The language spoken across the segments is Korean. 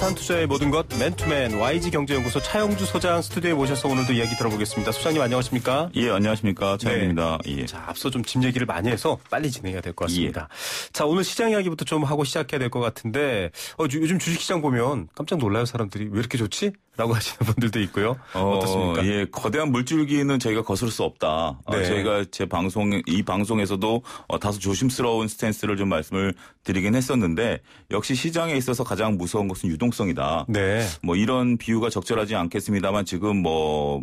자산 투자의 모든 것 맨투맨 YG 경제연구소 차영주 소장 스튜디오에 모셔서 오늘도 이야기 들어보겠습니다. 소장님 안녕하십니까? 예, 안녕하십니까? 차영주입니다. 네. 예. 자, 앞서 좀 짐 얘기를 많이 해서 빨리 진행해야 될 것 같습니다. 예. 자, 오늘 시장 이야기부터 좀 하고 시작해야 될 것 같은데 어, 요즘 주식시장 보면 깜짝 놀라요 사람들이 왜 이렇게 좋지? 라고 하시는 분들도 있고요. 어, 떻습니까 예, 거대한 물줄기는 저희가 거스를수 없다. 아, 네. 어, 저희가 제 방송 이 방송에서도 어, 다소 조심스러운 스탠스를 좀 말씀을 드리긴 했었는데 역시 시장에 있어서 가장 무서운 것은 유동성이다. 네. 뭐 이런 비유가 적절하지 않겠습니다만 지금 뭐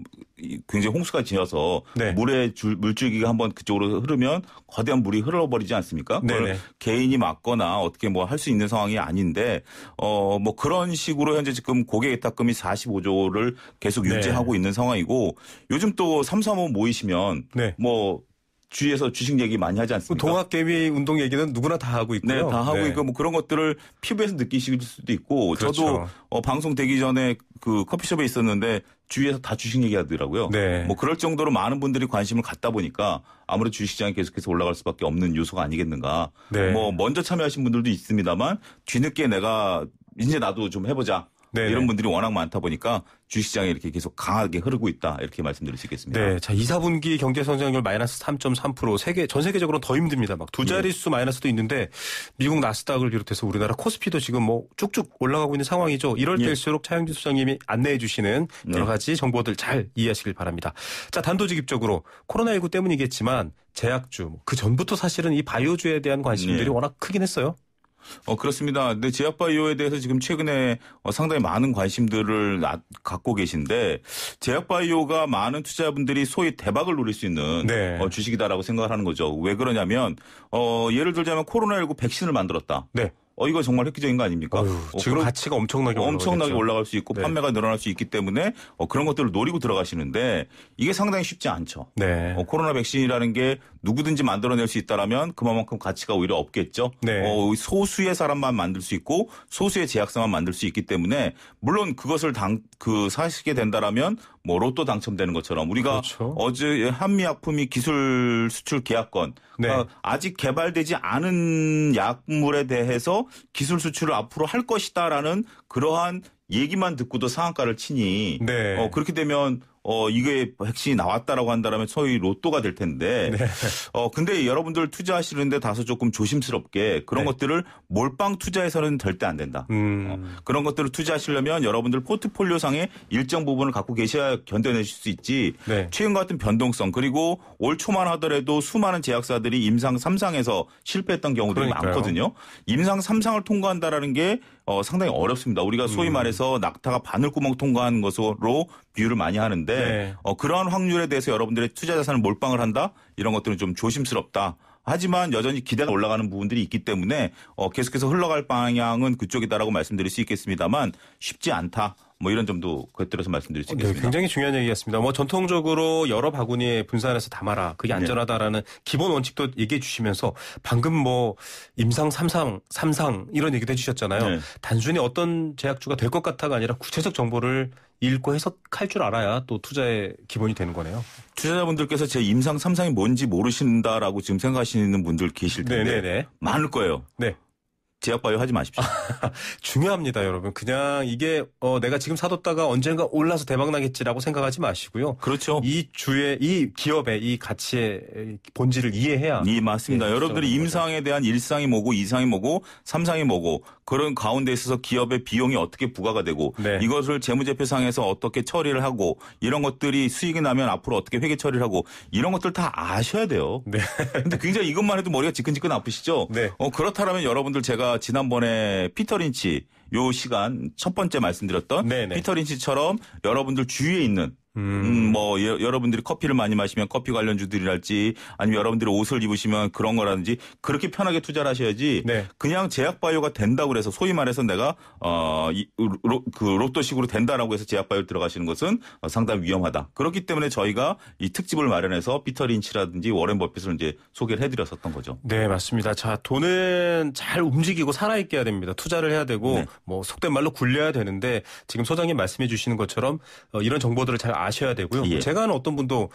굉장히 홍수가 지어서 네. 물의 줄, 물줄기가 한번 그쪽으로 흐르면 거대한 물이 흘러버리지 않습니까? 그걸 개인이 막거나 어떻게 뭐 할 수 있는 상황이 아닌데 어 뭐 그런 식으로 현재 지금 고객예탁금이 40 145조를 계속 네. 유지하고 네. 있는 상황이고 요즘 또 삼삼오 모이시면 네. 뭐 주위에서 주식 얘기 많이 하지 않습니까? 동학개미 운동 얘기는 누구나 다 하고 있고요. 네, 다 하고 네. 있고 뭐 그런 것들을 피부에서 느끼실 수도 있고 그렇죠. 저도 어, 방송 되기 전에 그 커피숍에 있었는데 주위에서 다 주식 얘기하더라고요. 네. 뭐 그럴 정도로 많은 분들이 관심을 갖다 보니까 아무래도 주식시장이 계속해서 올라갈 수밖에 없는 요소가 아니겠는가. 네. 뭐 먼저 참여하신 분들도 있습니다만 뒤늦게 내가 이제 나도 좀 해보자. 네네. 이런 분들이 워낙 많다 보니까 주식시장에 이렇게 계속 강하게 흐르고 있다 이렇게 말씀드릴 수 있겠습니다. 네, 자 2, 4분기 경제 성장률 마이너스 3.3% 세계 전 세계적으로 더 힘듭니다. 막 두 자릿수 네. 마이너스도 있는데 미국 나스닥을 비롯해서 우리나라 코스피도 지금 뭐 쭉쭉 올라가고 있는 상황이죠. 이럴 예. 때일수록 예. 차영진 소장님이 안내해 주시는 네. 여러 가지 정보들 잘 이해하시길 바랍니다. 자 단도직입적으로 코로나19 때문이겠지만 제약주 뭐 그 전부터 사실은 이 바이오주에 대한 관심들이 예. 워낙 크긴 했어요. 어, 그렇습니다. 근데 제약바이오에 대해서 지금 최근에 어, 상당히 많은 관심들을 나, 갖고 계신데 제약바이오가 많은 투자분들이 소위 대박을 노릴 수 있는 네. 어, 주식이다라고 생각을 하는 거죠. 왜 그러냐면 어, 예를 들자면 코로나19 백신을 만들었다. 네. 어 이거 정말 획기적인 거 아닙니까? 어휴, 어, 지금 그 가치가 엄청나게 엄청나게 올라가죠 올라갈 수 있고 네. 판매가 늘어날 수 있기 때문에 어, 그런 것들을 노리고 들어가시는데 이게 상당히 쉽지 않죠. 네. 어, 코로나 백신이라는 게 누구든지 만들어낼 수 있다라면 그만큼 가치가 오히려 없겠죠. 네. 어, 소수의 사람만 만들 수 있고 소수의 제약사만 만들 수 있기 때문에 물론 그것을 당 그 사시게 된다라면 뭐 로또 당첨되는 것처럼 우리가 그렇죠. 어제 한미약품이 기술 수출 계약권 네. 그러니까 아직 개발되지 않은 약물에 대해서 기술 수출을 앞으로 할 것이다라는 그러한 얘기만 듣고도 상한가를 치니 네. 어, 그렇게 되면 어, 이게 핵심이 나왔다라고 한다면 소위 로또가 될 텐데. 네. 어, 근데 여러분들 투자하시는데 다소 조금 조심스럽게 그런 네. 것들을 몰빵 투자해서는 절대 안 된다. 음. 어, 그런 것들을 투자하시려면 여러분들 포트폴리오 상에 일정 부분을 갖고 계셔야 견뎌내실 수 있지. 네. 최근 같은 변동성 그리고 올 초만 하더라도 수많은 제약사들이 임상 3상에서 실패했던 경우들이 그러니까요. 많거든요. 임상 3상을 통과한다라는 게 어, 상당히 어렵습니다. 우리가 소위 음. 말해서 음. 낙타가 바늘구멍 통과하는 것으로 비유를 많이 하는데 네. 어, 그러한 확률에 대해서 여러분들의 투자 자산을 몰빵을 한다 이런 것들은 좀 조심스럽다. 하지만 여전히 기대가 올라가는 부분들이 있기 때문에 어, 계속해서 흘러갈 방향은 그쪽이다라고 말씀드릴 수 있겠습니다만 쉽지 않다. 뭐 이런 점도 곁들여서 말씀드릴 수 어, 네, 있겠습니다. 네, 굉장히 중요한 얘기였습니다. 뭐 전통적으로 여러 바구니에 분산해서 담아라. 그게 네. 안전하다라는 네. 기본 원칙도 얘기해 주시면서 방금 뭐 임상, 삼상, 삼상 이런 얘기도 해 주셨잖아요. 네. 단순히 어떤 제약주가 될 것 같아가 아니라 구체적 정보를 읽고 해석할 줄 알아야 또 투자의 기본이 되는 거네요. 투자자분들께서 제 임상, 삼상이 뭔지 모르신다라고 지금 생각하시는 분들 계실 텐데 네네네. 네, 많을 거예요. 네. 제약바이오 하지 마십시오. 중요합니다, 여러분. 그냥 이게 어, 내가 지금 사뒀다가 언젠가 올라서 대박 나겠지라고 생각하지 마시고요. 그렇죠. 이 주의 이 기업의 이 가치의 본질을 이해해야. 이 예, 맞습니다. 예, 여러분들이 그렇죠. 임상에 대한 일상이 뭐고 이상이 뭐고 삼상이 뭐고 그런 가운데 있어서 기업의 비용이 어떻게 부과가 되고 네. 이것을 재무제표상에서 어떻게 처리를 하고 이런 것들이 수익이 나면 앞으로 어떻게 회계 처리를 하고 이런 것들 다 아셔야 돼요. 네. 근데 굉장히 이것만 해도 머리가 지끈지끈 아프시죠? 네. 어, 그렇다면 여러분들 제가 지난번에 피터 린치 요 시간 첫 번째 말씀드렸던 네네. 피터 린치처럼 여러분들 주위에 있는 음. 음. 뭐 여, 러분들이 커피를 많이 마시면 커피 관련주들이랄지 아니면 여러분들이 옷을 입으시면 그런 거라든지 그렇게 편하게 투자를 하셔야지 네. 그냥 제약바이오가 된다고 해서 소위 말해서 내가 어그 로또식으로 된다라고 해서 제약바이오 들어가시는 것은 어, 상당히 위험하다. 그렇기 때문에 저희가 이 특집을 마련해서 피터 린치라든지 워렌 버핏을 이제 소개를 해드렸었던 거죠. 네 맞습니다. 자 돈은 잘 움직이고 살아있게 해야 됩니다. 투자를 해야 되고 네. 뭐 속된 말로 굴려야 되는데 지금 소장님 말씀해 주시는 것처럼 어, 이런 정보들을 잘 아셔야 되고요. 예. 제가 아는 어떤 분도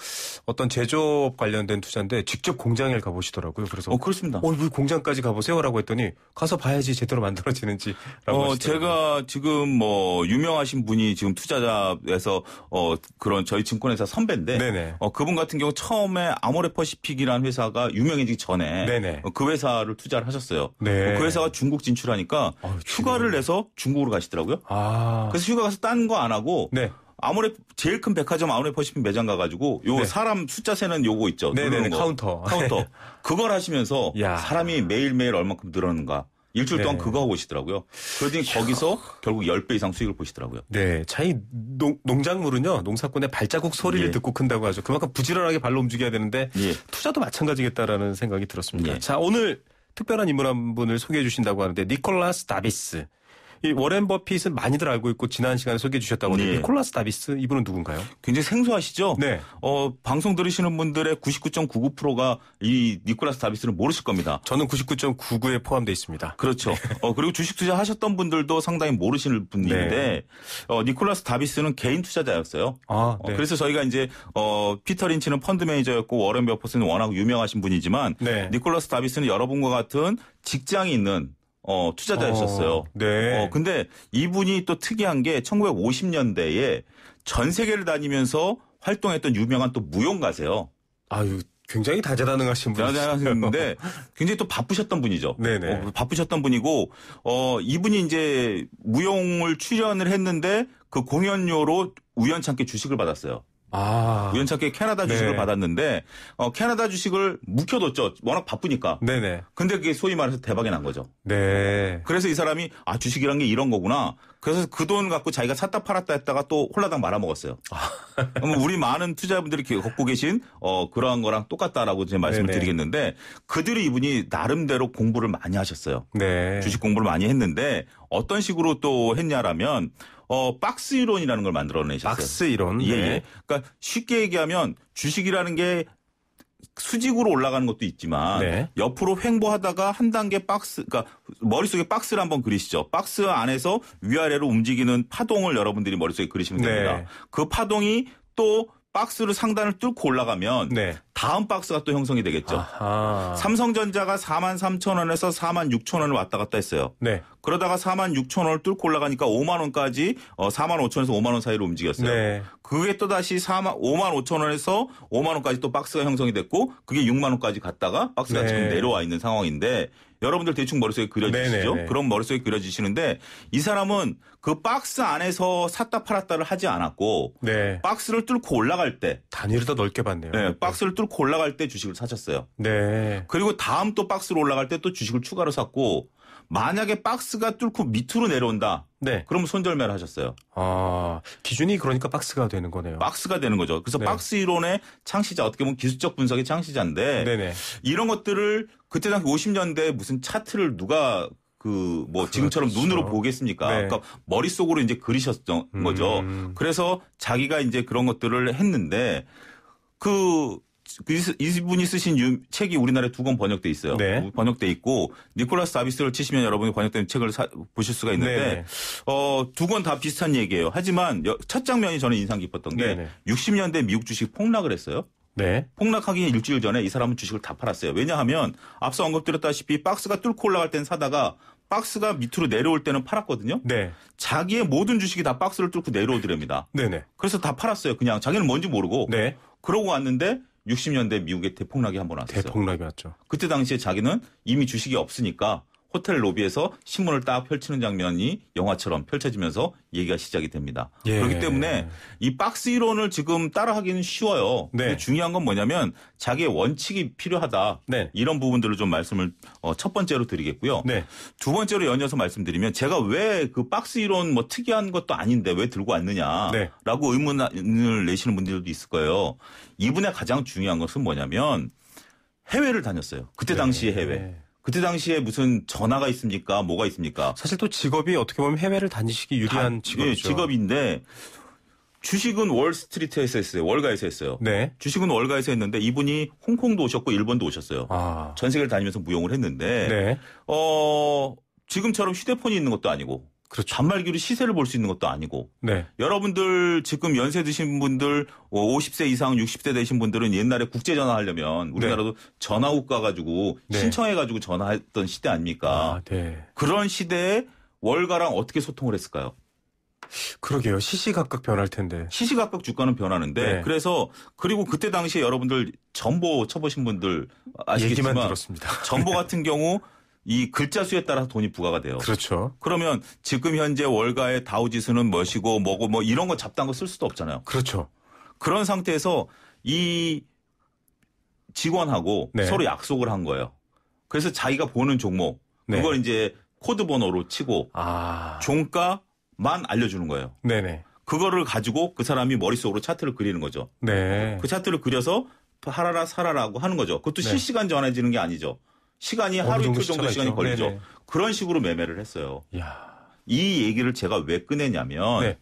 어떤 제조업 관련된 투자인데 직접 공장에 가보시더라고요. 그래서 어 그렇습니다. 어, 왜 공장까지 가보세요라고 했더니 가서 봐야지 제대로 만들어지는지. 어, 라고요 제가 지금 뭐 유명하신 분이 지금 투자자에서 어 그런 저희 증권회사 선배인데 네네. 어 그분 같은 경우 처음에 아모레퍼시픽이라는 회사가 유명해지기 전에 네네. 어, 그 회사를 투자를 하셨어요. 네. 어, 그 회사가 중국 진출하니까 아 휴가를 내서 중국으로 가시더라고요. 아. 그래서 휴가 가서 딴 거 안 하고 네. 아모레 제일 큰 백화점 아무래 퍼시픽 매장 가가지고 요 네. 사람 숫자 세는 요거 있죠. 네네 네, 네, 카운터. 카운터. 네. 그걸 하시면서 야. 사람이 매일매일 얼마큼 늘었는가. 일주일 네. 동안 그거 하고 오시더라고요. 그러더니 야. 거기서 결국 10배 이상 수익을 보시더라고요. 네. 차이 농, 농작물은요. 농사꾼의 발자국 소리를 예. 듣고 큰다고 하죠. 그만큼 부지런하게 발로 움직여야 되는데 예. 투자도 마찬가지겠다라는 생각이 들었습니다. 예. 자, 오늘 특별한 인물 한 분을 소개해 주신다고 하는데 니콜라스 다비스 이 워렌 버핏은 많이들 알고 있고 지난 시간에 소개해 주셨다고 네. 니콜라스 다비스 이분은 누군가요? 굉장히 생소하시죠? 네. 어, 방송 들으시는 분들의 99.99%가 이 니콜라스 다비스를 모르실 겁니다. 저는 99.99에 포함되어 있습니다. 그렇죠. 네. 어, 그리고 주식 투자 하셨던 분들도 상당히 모르시는 분인데 네. 어, 니콜라스 다비스는 개인 투자자였어요. 아, 어, 네. 어, 그래서 저희가 이제 어, 피터 린치는 펀드 매니저였고 워렌 버핏은 워낙 유명하신 분이지만 네. 니콜라스 다비스는 여러분과 같은 직장이 있는 어, 투자자였었어요. 어, 네. 어, 근데 이분이 또 특이한 게 1950년대에 전 세계를 다니면서 활동했던 유명한 또 무용가세요. 아유, 굉장히 다재다능하신 분이시죠. 다재다능하셨는데 굉장히 또 바쁘셨던 분이죠. 네네. 어, 바쁘셨던 분이고 어 이분이 이제 무용을 출연을 했는데 그 공연료로 우연찮게 주식을 받았어요. 아. 우연찮게 캐나다 주식을 네. 받았는데 어, 캐나다 주식을 묵혀뒀죠. 워낙 바쁘니까. 네네. 근데 그게 소위 말해서 대박이 난 거죠. 네. 그래서 이 사람이 아 주식이란 게 이런 거구나. 그래서 그 돈 갖고 자기가 샀다 팔았다 했다가 또 홀라당 말아먹었어요. 아. 그럼 우리 많은 투자분들이 걷고 그 계신 어, 그러한 거랑 똑같다라고 제 말씀을 네네. 드리겠는데 그들이 이분이 나름대로 공부를 많이 하셨어요. 네. 주식 공부를 많이 했는데 어떤 식으로 또 했냐라면 어, 박스 이론이라는 걸 만들어내셨어요. 박스 이론. 예, 예. 네. 그러니까 쉽게 얘기하면 주식이라는 게 수직으로 올라가는 것도 있지만 네. 옆으로 횡보하다가 한 단계 박스 그러니까 머릿속에 박스를 한번 그리시죠. 박스 안에서 위아래로 움직이는 파동을 여러분들이 머릿속에 그리시면 됩니다. 네. 그 파동이 또 박스를 상단을 뚫고 올라가면 네. 다음 박스가 또 형성이 되겠죠. 아하. 삼성전자가 4만 3천 원에서 4만 6천 원을 왔다 갔다 했어요. 네. 그러다가 4만 6천 원을 뚫고 올라가니까 5만 원까지 4만 어, 5천에서 5만 원 사이로 움직였어요. 네. 그게 또 다시 4만 5만 5천 원에서 5만 원까지 또 박스가 형성이 됐고 그게 6만 원까지 갔다가 박스가 네. 지금 내려와 있는 상황인데 여러분들 대충 머릿속에 그려지시죠? 네네네. 그런 머릿속에 그려지시는데 이 사람은 그 박스 안에서 샀다 팔았다를 하지 않았고 네. 박스를 뚫고 올라갈 때 단위를 더 넓게 봤네요. 네, 박스를 뚫고 올라갈 때 주식을 사셨어요. 네. 그리고 다음 또 박스로 올라갈 때 또 주식을 추가로 샀고 만약에 박스가 뚫고 밑으로 내려온다. 네. 그럼 손절매를 하셨어요. 아, 기준이 그러니까 박스가 되는 거네요. 박스가 되는 거죠. 그래서 네. 박스 이론의 창시자, 어떻게 보면 기술적 분석의 창시자인데 네네. 이런 것들을 그때 당시 50년대 무슨 차트를 누가 그뭐 그렇죠. 지금처럼 눈으로 보겠습니까? 네. 그러니까 머릿속으로 이제 그리셨던 음. 거죠. 그래서 자기가 이제 그런 것들을 했는데 그그 이분이 쓰신 유, 책이 우리나라에 두 권 번역돼 있어요. 네. 번역돼 있고 니콜라스 다비스를 치시면 여러분이 번역된 책을 사, 보실 수가 있는데 네, 네. 어, 두 권 다 비슷한 얘기예요. 하지만 첫 장면이 저는 인상 깊었던 게 네네. 60년대 미국 주식 폭락을 했어요. 네. 폭락하기 일주일 전에 이 사람은 주식을 다 팔았어요. 왜냐하면 앞서 언급드렸다시피 박스가 뚫고 올라갈 땐 사다가 박스가 밑으로 내려올 때는 팔았거든요. 네. 자기의 모든 주식이 다 박스를 뚫고 내려오더랍니다. 네네. 그래서 다 팔았어요. 그냥 자기는 뭔지 모르고. 네. 그러고 왔는데 60년대 미국의 대폭락이 한번 왔어요. 대폭락이 왔죠. 그때 당시에 자기는 이미 주식이 없으니까 호텔 로비에서 신문을 딱 펼치는 장면이 영화처럼 펼쳐지면서 얘기가 시작이 됩니다. 예. 그렇기 때문에 이 박스 이론을 지금 따라하기는 쉬워요. 네. 근데 중요한 건 뭐냐면 자기의 원칙이 필요하다. 네. 이런 부분들을 좀 말씀을 어, 첫 번째로 드리겠고요. 네. 두 번째로 연이어서 말씀드리면 제가 왜 그 박스 이론 뭐 특이한 것도 아닌데 왜 들고 왔느냐라고 네. 의문을 내시는 분들도 있을 거예요. 이분의 가장 중요한 것은 뭐냐면 해외를 다녔어요. 그때 네. 당시 해외. 네. 그때 당시에 무슨 전화가 있습니까? 뭐가 있습니까? 사실 또 직업이 어떻게 보면 해외를 다니시기 유리한 다, 예, 직업이죠. 예, 직업인데 주식은 월스트리트에서 했어요. 월가에서 했어요. 네. 주식은 월가에서 했는데 이분이 홍콩도 오셨고 일본도 오셨어요. 아. 전 세계를 다니면서 무용을 했는데 네. 어 지금처럼 휴대폰이 있는 것도 아니고 그렇죠. 단말기로 시세를 볼 수 있는 것도 아니고 네. 여러분들 지금 연세 드신 분들 50세 어, 이상 60세 되신 분들은 옛날에 국제 전화 하려면 우리나라도 네. 전화국 가가지고 네. 신청해가지고 전화했던 시대 아닙니까? 아, 네. 그런 시대에 월가랑 어떻게 소통을 했을까요? 그러게요. 시시각각 변할 텐데. 시시각각 주가는 변하는데 네. 그래서 그리고 그때 당시에 여러분들 전보 쳐보신 분들 아시겠지만 전보 같은 경우 이 글자 수에 따라서 돈이 부과가 돼요. 그렇죠. 그러면 지금 현재 월가의 다우 지수는 몇이고 뭐고 뭐 이런 거 잡다한 거 쓸 수도 없잖아요. 그렇죠. 그런 상태에서 이 직원하고 네. 서로 약속을 한 거예요. 그래서 자기가 보는 종목 네. 그걸 이제 코드 번호로 치고 아... 종가만 알려주는 거예요. 네네. 그거를 가지고 그 사람이 머릿속으로 차트를 그리는 거죠. 네. 그 차트를 그려서 하라라 살아라고 하는 거죠. 그것도 네. 실시간 전해지는 게 아니죠. 시간이 하루 이틀 정도, 시간이 걸리죠. 네네. 그런 식으로 매매를 했어요. 이야. 이 얘기를 제가 왜 꺼내냐면 네.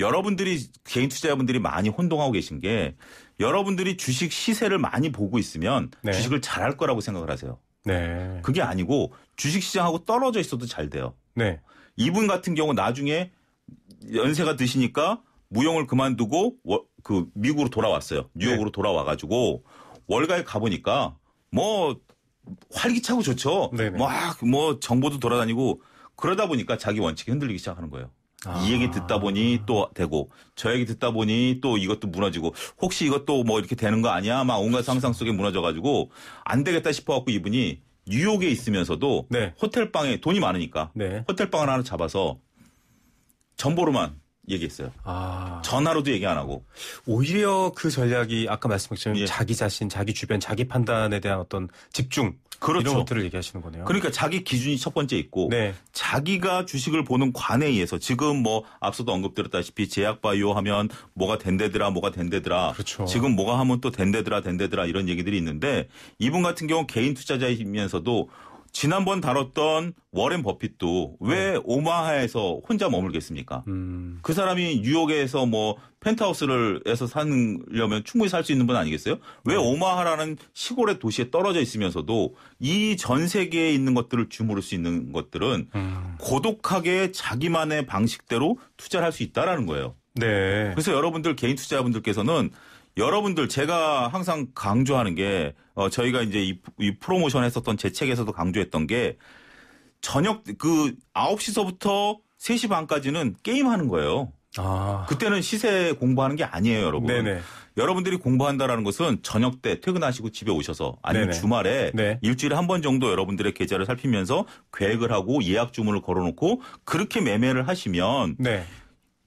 여러분들이 개인 투자자분들이 많이 혼동하고 계신 게 여러분들이 주식 시세를 많이 보고 있으면 네. 주식을 잘할 거라고 생각을 하세요. 네. 그게 아니고 주식 시장하고 떨어져 있어도 잘 돼요. 네. 이분 같은 경우 나중에 연세가 드시니까 무용을 그만두고 그 미국으로 돌아왔어요. 뉴욕으로 네. 돌아와 가지고 월가에 가 보니까 뭐 활기차고 좋죠. 막 뭐 정보도 돌아다니고 그러다 보니까 자기 원칙이 흔들리기 시작하는 거예요. 아. 이 얘기 듣다 보니 또 되고 저 얘기 듣다 보니 또 이것도 무너지고 혹시 이것도 뭐 이렇게 되는 거 아니야? 막 온갖 상상 속에 무너져가지고 안 되겠다 싶어갖고 이분이 뉴욕에 있으면서도 네. 호텔 방에 돈이 많으니까 네. 호텔 방을 하나 잡아서 정보로만 얘기했어요. 아. 전화로도 얘기 안 하고. 오히려 그 전략이 아까 말씀하신 예. 자기 자신, 자기 주변, 자기 판단에 대한 어떤 집중 그렇죠. 이런 것들을 얘기하시는 거네요. 그러니까 자기 기준이 첫 번째 있고 네. 자기가 주식을 보는 관에 의해서 지금 뭐 앞서도 언급드렸다시피 제약바이오 하면 뭐가 된대더라 뭐가 된대더라 그렇죠. 지금 뭐가 하면 또 된대더라 된대더라 이런 얘기들이 있는데 이분 같은 경우 개인 투자자이면서도 지난번 다뤘던 워렌 버핏도 왜 네. 오마하에서 혼자 머물겠습니까? 음. 그 사람이 뉴욕에서 뭐 펜트하우스를 해서 살려면 충분히 살 수 있는 분 아니겠어요? 왜 네. 오마하라는 시골의 도시에 떨어져 있으면서도 이 전 세계에 있는 것들을 주무를 수 있는 것들은 음. 고독하게 자기만의 방식대로 투자를 할 수 있다라는 거예요. 네. 그래서 여러분들 개인 투자자분들께서는 여러분들 제가 항상 강조하는 게 어, 저희가 이제 이, 이 프로모션 했었던 제 책에서도 강조했던 게 저녁 그 9시서부터 3시 반까지는 게임하는 거예요. 아. 그때는 시세 공부하는 게 아니에요, 여러분. 네네. 여러분들이 공부한다라는 것은 저녁 때 퇴근하시고 집에 오셔서 아니면 네네. 주말에 네. 일주일에 한 번 정도 여러분들의 계좌를 살피면서 계획을 하고 예약 주문을 걸어놓고 그렇게 매매를 하시면 네.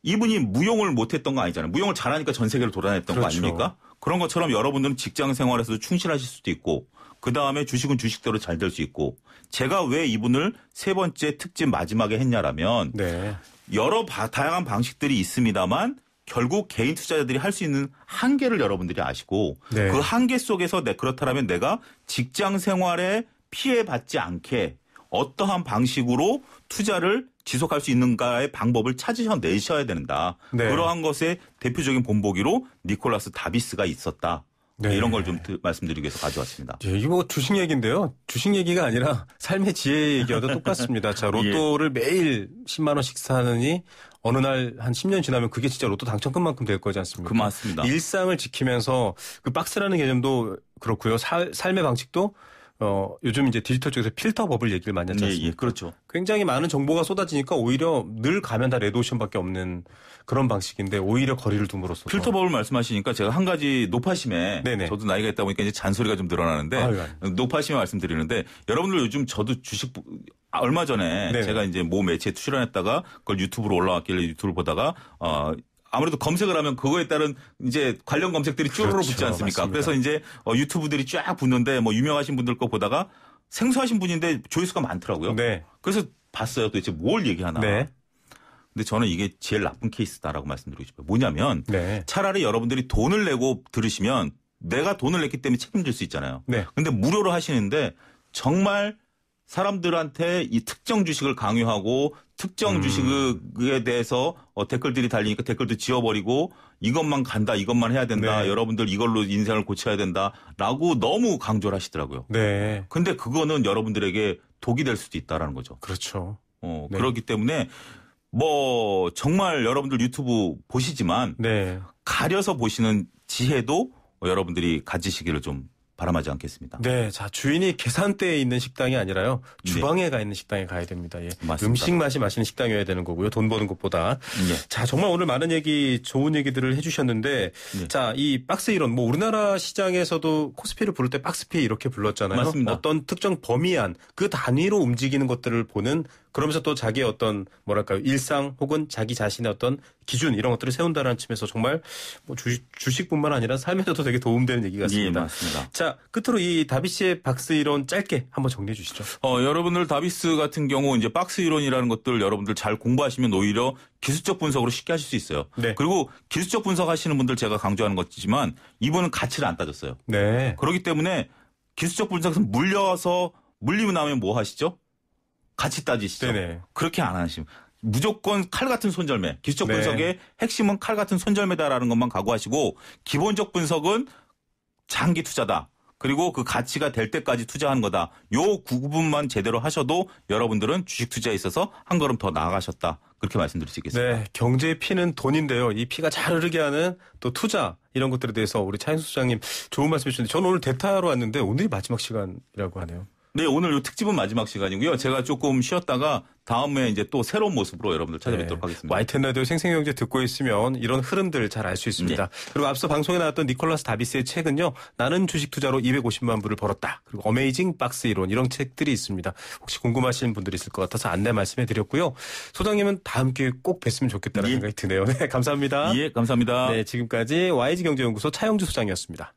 이분이 무용을 못했던 거 아니잖아요. 무용을 잘하니까 전 세계를 돌아다녔던 그렇죠. 거 아닙니까? 그런 것처럼 여러분들은 직장 생활에서도 충실하실 수도 있고 그 다음에 주식은 주식대로 잘 될 수 있고 제가 왜 이분을 세 번째 특집 마지막에 했냐라면 네. 여러 바, 다양한 방식들이 있습니다만 결국 개인 투자자들이 할 수 있는 한계를 여러분들이 아시고 네. 그 한계 속에서 내 그렇다면 내가 직장 생활에 피해받지 않게 어떠한 방식으로 투자를 지속할 수 있는가의 방법을 찾으셔내셔야 된다. 네. 그러한 것의 대표적인 본보기로 니콜라스 다비스가 있었다. 네. 이런 걸 좀 말씀드리기 위해서 가져왔습니다. 예, 이거 뭐 주식 얘기인데요. 주식 얘기가 아니라 삶의 지혜 얘기와도 똑같습니다. 자, 예. 로또를 예. 매일 10만 원씩 사느니 어느 날 한 10년 지나면 그게 진짜 로또 당첨금만큼 될 거지 않습니까? 그 맞습니다. 일상을 지키면서 그 박스라는 개념도 그렇고요. 사, 삶의 방식도 어, 요즘 이제 디지털 쪽에서 필터 버블 얘기를 많이 하지 예, 않습니까? 예, 예, 그렇죠. 굉장히 많은 정보가 쏟아지니까 오히려 늘 가면 다 레드오션밖에 없는 그런 방식인데 오히려 거리를 둠으로써 필터 버블 말씀하시니까 제가 한 가지 노파심에 네네. 저도 나이가 있다 보니까 이제 잔소리가 좀 늘어나는데 아유, 아유. 노파심에 말씀드리는데 여러분들 요즘 저도 주식 아, 얼마 전에 네네. 제가 이제 모 뭐 매체에 출연했다가 그걸 유튜브로 올라왔길래 유튜브를 보다가 어 아무래도 검색을 하면 그거에 따른 이제 관련 검색들이 쭈르르 그렇죠, 붙지 않습니까? 맞습니다. 그래서 이제 어, 유튜브들이 쫙 붙는데 뭐 유명하신 분들 거 보다가 생소하신 분인데 조회수가 많더라고요. 네. 그래서 봤어요. 도대체 뭘 얘기하나. 네. 근데 저는 이게 제일 나쁜 케이스다라고 말씀드리고 싶어요. 뭐냐면 네. 차라리 여러분들이 돈을 내고 들으시면 내가 돈을 냈기 때문에 책임질 수 있잖아요. 네. 근데 무료로 하시는데 정말 사람들한테 이 특정 주식을 강요하고 특정 음. 주식에 대해서 어, 댓글들이 달리니까 댓글도 지워버리고 이것만 간다, 이것만 해야 된다, 네. 여러분들 이걸로 인생을 고쳐야 된다라고 너무 강조를 하시더라고요. 네. 근데 그거는 여러분들에게 독이 될 수도 있다라는 거죠. 그렇죠. 어, 네. 그렇기 때문에 뭐 정말 여러분들 유튜브 보시지만 네. 가려서 보시는 지혜도 여러분들이 가지시기를 좀 바람하지 않겠습니다. 네, 자 주인이 계산대에 있는 식당이 아니라요 네. 주방에 네. 가 있는 식당에 가야 됩니다. 예. 맞습니다. 음식 맛이 맛있는 식당이어야 되는 거고요. 돈 버는 것보다. 네. 자 정말 오늘 많은 얘기 좋은 얘기들을 해주셨는데 네. 자이 박스 이론 뭐 우리나라 시장에서도 코스피를 부를 때 박스피 이렇게 불렀잖아요. 맞습니다. 어떤 특정 범위 안 그 단위로 움직이는 것들을 보는 그러면서 또 자기의 어떤 뭐랄까요 일상 혹은 자기 자신의 어떤 기준 이런 것들을 세운다는 측면에서 정말 뭐 주, 주식뿐만 아니라 삶에서도 되게 도움되는 얘기 같습니다. 예, 맞습니다. 자 끝으로 이 다비스의 박스 이론 짧게 한번 정리해 주시죠. 어, 여러분들 다비스 같은 경우 이제 박스 이론이라는 것들 여러분들 잘 공부하시면 오히려 기술적 분석으로 쉽게 하실 수 있어요. 네. 그리고 기술적 분석하시는 분들 제가 강조하는 것이지만 이분은 가치를 안 따졌어요. 네. 그렇기 때문에 기술적 분석은 물려서 물리고 나면 뭐 하시죠? 가치 따지시죠. 네네. 그렇게 안 하시면 무조건 칼 같은 손절매. 기술적 네. 분석의 핵심은 칼 같은 손절매다라는 것만 각오하시고 기본적 분석은 장기 투자다. 그리고 그 가치가 될 때까지 투자하는 거다. 요 구분만 제대로 하셔도 여러분들은 주식 투자에 있어서 한 걸음 더 나아가셨다. 그렇게 말씀드릴 수 있겠습니다. 네, 경제의 피는 돈인데요. 이 피가 잘 흐르게 하는 또 투자 이런 것들에 대해서 우리 차인수 소장님 좋은 말씀 해주셨는데 저는 오늘 대타로 왔는데 오늘이 마지막 시간이라고 하네요. 네, 오늘 요 특집은 마지막 시간이고요. 제가 조금 쉬었다가 다음에 이제 또 새로운 모습으로 여러분들 찾아뵙도록 네. 하겠습니다. 와이텐 라디오 생생경제 듣고 있으면 이런 흐름들 잘 알 수 있습니다. 네. 그리고 앞서 방송에 나왔던 니콜라스 다비스의 책은요. 나는 주식 투자로 250만 불을 벌었다. 그리고 어메이징 박스 이론 이런 책들이 있습니다. 혹시 궁금하신 분들이 있을 것 같아서 안내 말씀해 드렸고요. 소장님은 다음 기회에 꼭 뵀으면 좋겠다는 예. 생각이 드네요. 네, 감사합니다. 예, 감사합니다. 네, 지금까지 YG경제연구소 차영주 소장이었습니다.